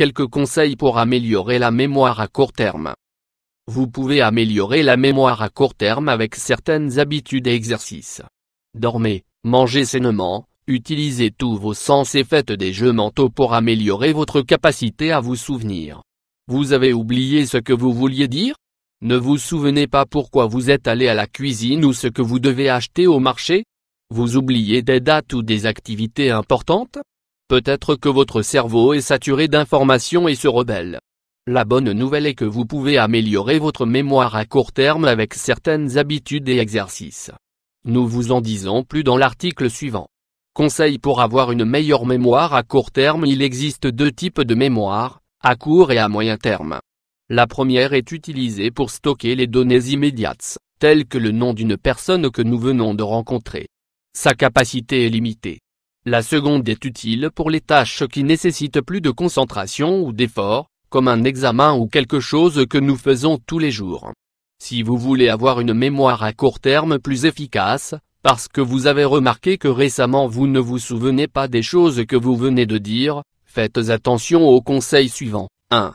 Quelques conseils pour améliorer la mémoire à court terme. Vous pouvez améliorer la mémoire à court terme avec certaines habitudes et exercices. Dormez, mangez sainement, utilisez tous vos sens et faites des jeux mentaux pour améliorer votre capacité à vous souvenir. Vous avez oublié ce que vous vouliez dire Ne vous souvenez pas pourquoi vous êtes allé à la cuisine ou ce que vous devez acheter au marché Vous oubliez des dates ou des activités importantes Peut-être que votre cerveau est saturé d'informations et se rebelle. La bonne nouvelle est que vous pouvez améliorer votre mémoire à court terme avec certaines habitudes et exercices. Nous vous en disons plus dans l'article suivant. Conseil pour avoir une meilleure mémoire à court terme Il existe deux types de mémoire, à court et à moyen terme. La première est utilisée pour stocker les données immédiates, telles que le nom d'une personne que nous venons de rencontrer. Sa capacité est limitée. La seconde est utile pour les tâches qui nécessitent plus de concentration ou d'effort, comme un examen ou quelque chose que nous faisons tous les jours. Si vous voulez avoir une mémoire à court terme plus efficace, parce que vous avez remarqué que récemment vous ne vous souvenez pas des choses que vous venez de dire, faites attention aux conseils suivants. 1.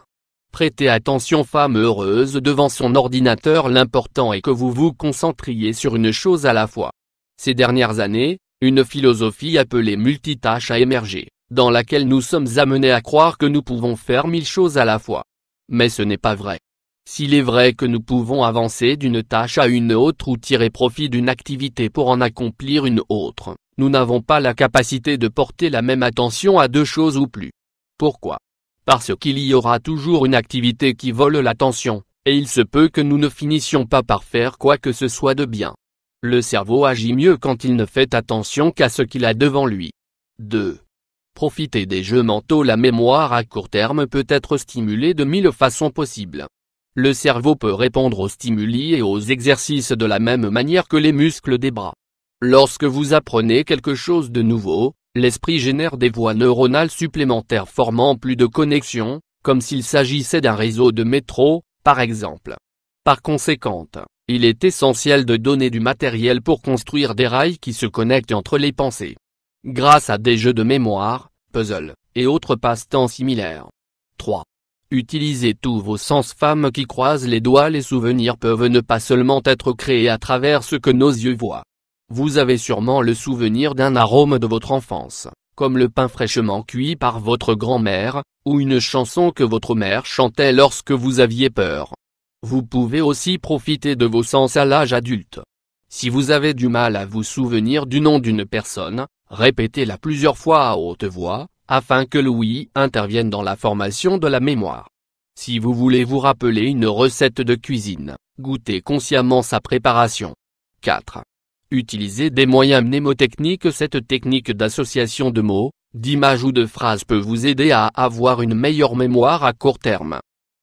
Prêtez attention femme heureuse devant son ordinateur l'important est que vous vous concentriez sur une chose à la fois. Ces dernières années, une philosophie appelée multitâche a émergé, dans laquelle nous sommes amenés à croire que nous pouvons faire mille choses à la fois. Mais ce n'est pas vrai. S'il est vrai que nous pouvons avancer d'une tâche à une autre ou tirer profit d'une activité pour en accomplir une autre, nous n'avons pas la capacité de porter la même attention à deux choses ou plus. Pourquoi Parce qu'il y aura toujours une activité qui vole l'attention, et il se peut que nous ne finissions pas par faire quoi que ce soit de bien. Le cerveau agit mieux quand il ne fait attention qu'à ce qu'il a devant lui. 2. Profiter des jeux mentaux La mémoire à court terme peut être stimulée de mille façons possibles. Le cerveau peut répondre aux stimuli et aux exercices de la même manière que les muscles des bras. Lorsque vous apprenez quelque chose de nouveau, l'esprit génère des voies neuronales supplémentaires formant plus de connexions, comme s'il s'agissait d'un réseau de métro, par exemple. Par conséquent, il est essentiel de donner du matériel pour construire des rails qui se connectent entre les pensées. Grâce à des jeux de mémoire, puzzles, et autres passe-temps similaires. 3. Utilisez tous vos sens femmes qui croisent les doigts les souvenirs peuvent ne pas seulement être créés à travers ce que nos yeux voient. Vous avez sûrement le souvenir d'un arôme de votre enfance, comme le pain fraîchement cuit par votre grand-mère, ou une chanson que votre mère chantait lorsque vous aviez peur. Vous pouvez aussi profiter de vos sens à l'âge adulte. Si vous avez du mal à vous souvenir du nom d'une personne, répétez-la plusieurs fois à haute voix, afin que l'ouïe intervienne dans la formation de la mémoire. Si vous voulez vous rappeler une recette de cuisine, goûtez consciemment sa préparation. 4. Utilisez des moyens mnémotechniques Cette technique d'association de mots, d'images ou de phrases peut vous aider à avoir une meilleure mémoire à court terme.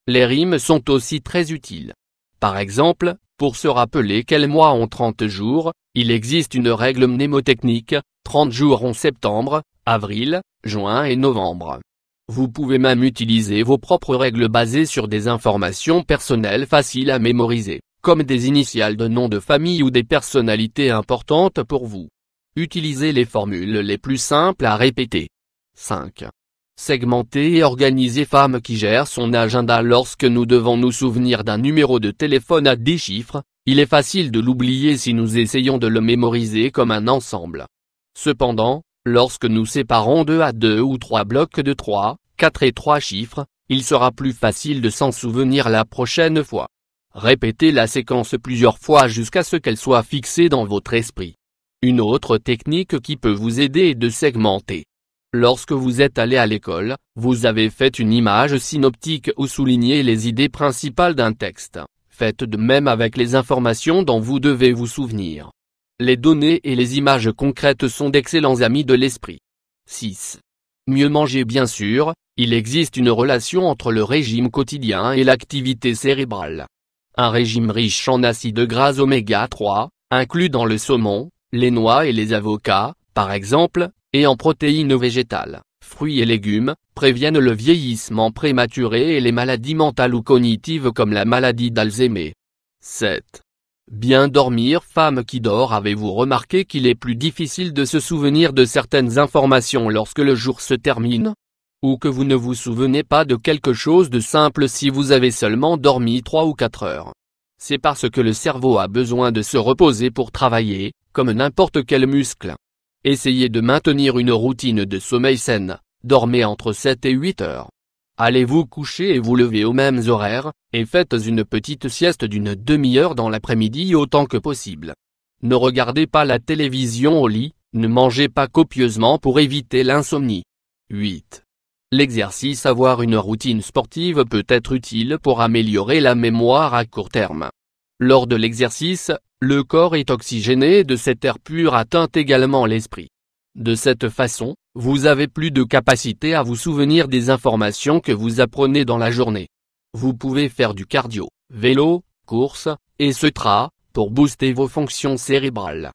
Les rimes sont aussi très utiles. Par exemple, pour se rappeler quels mois ont 30 jours, il existe une règle mnémotechnique, 30 jours ont septembre, avril, juin et novembre. Vous pouvez même utiliser vos propres règles basées sur des informations personnelles faciles à mémoriser, comme des initiales de noms de famille ou des personnalités importantes pour vous. Utilisez les formules les plus simples à répéter. 5 segmenter et organiser femme qui gère son agenda lorsque nous devons nous souvenir d'un numéro de téléphone à des chiffres, il est facile de l'oublier si nous essayons de le mémoriser comme un ensemble. Cependant, lorsque nous séparons deux à deux ou trois blocs de 3, 4 et 3 chiffres, il sera plus facile de s'en souvenir la prochaine fois. Répétez la séquence plusieurs fois jusqu'à ce qu'elle soit fixée dans votre esprit. Une autre technique qui peut vous aider est de segmenter. Lorsque vous êtes allé à l'école, vous avez fait une image synoptique ou souligné les idées principales d'un texte. Faites de même avec les informations dont vous devez vous souvenir. Les données et les images concrètes sont d'excellents amis de l'esprit. 6. Mieux manger bien sûr, il existe une relation entre le régime quotidien et l'activité cérébrale. Un régime riche en acides gras oméga 3, inclus dans le saumon, les noix et les avocats, par exemple, et en protéines végétales, fruits et légumes, préviennent le vieillissement prématuré et les maladies mentales ou cognitives comme la maladie d'Alzheimer. 7. Bien dormir Femme qui dort Avez-vous remarqué qu'il est plus difficile de se souvenir de certaines informations lorsque le jour se termine Ou que vous ne vous souvenez pas de quelque chose de simple si vous avez seulement dormi 3 ou 4 heures C'est parce que le cerveau a besoin de se reposer pour travailler, comme n'importe quel muscle. Essayez de maintenir une routine de sommeil saine, dormez entre 7 et 8 heures. Allez vous coucher et vous lever aux mêmes horaires, et faites une petite sieste d'une demi-heure dans l'après-midi autant que possible. Ne regardez pas la télévision au lit, ne mangez pas copieusement pour éviter l'insomnie. 8. L'exercice avoir une routine sportive peut être utile pour améliorer la mémoire à court terme. Lors de l'exercice, le corps est oxygéné et de cet air pur atteint également l'esprit. De cette façon, vous avez plus de capacité à vous souvenir des informations que vous apprenez dans la journée. Vous pouvez faire du cardio, vélo, course, et etc., pour booster vos fonctions cérébrales.